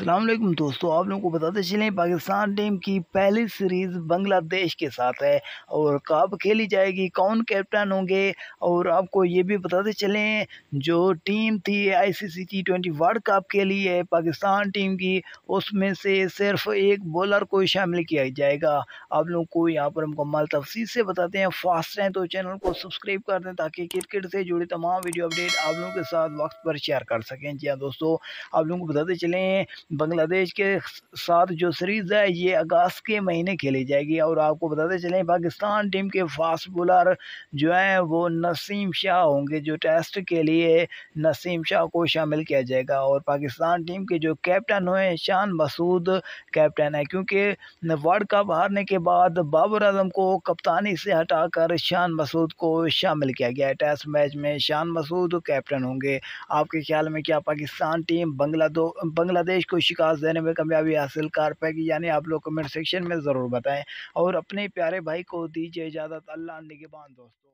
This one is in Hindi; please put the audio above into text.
अल्लाम दोस्तों आप लोगों को बताते चलें पाकिस्तान टीम की पहली सीरीज़ बांग्लादेश के साथ है और कब खेली जाएगी कौन कैप्टन होंगे और आपको ये भी बताते चलें जो टीम थी ICC T twenty world cup के लिए पाकिस्तान टीम की उसमें से सिर्फ एक बॉलर को शामिल किया जाएगा आप लोगों को यहाँ पर मुकम्मल तफसी से बताते हैं फास्ट हैं तो चैनल को सब्सक्राइब कर दें ताकि क्रिकेट से जुड़े तमाम वीडियो अपडेट आप लोगों के साथ वक्त पर शेयर कर सकें जी हाँ दोस्तों आप लोगों को बताते चलें बांग्लादेश के साथ जो सीरीज़ है ये अगस्त के महीने खेली जाएगी और आपको बताते चलें पाकिस्तान टीम के फास्ट बॉलर जो हैं वो नसीम शाह होंगे जो टेस्ट के लिए नसीम शाह को शामिल किया जाएगा और पाकिस्तान टीम के जो कैप्टन हुए शान मसूद कैप्टन है क्योंकि वर्ल्ड कप हारने के बाद बाबर अजम को कप्तानी से हटाकर शान मसूद को शामिल किया गया है टेस्ट मैच में शान मसूद कैप्टन होंगे आपके ख्याल में क्या पाकिस्तान टीम बंगला बांग्लादेश को को शिकास्त देने में कामयाबी हासिल कर पाएगी यानी आप लोग कमेंट सेक्शन में ज़रूर बताएं और अपने प्यारे भाई को दीजिए इजाज़त अल्लाह बाद दोस्तों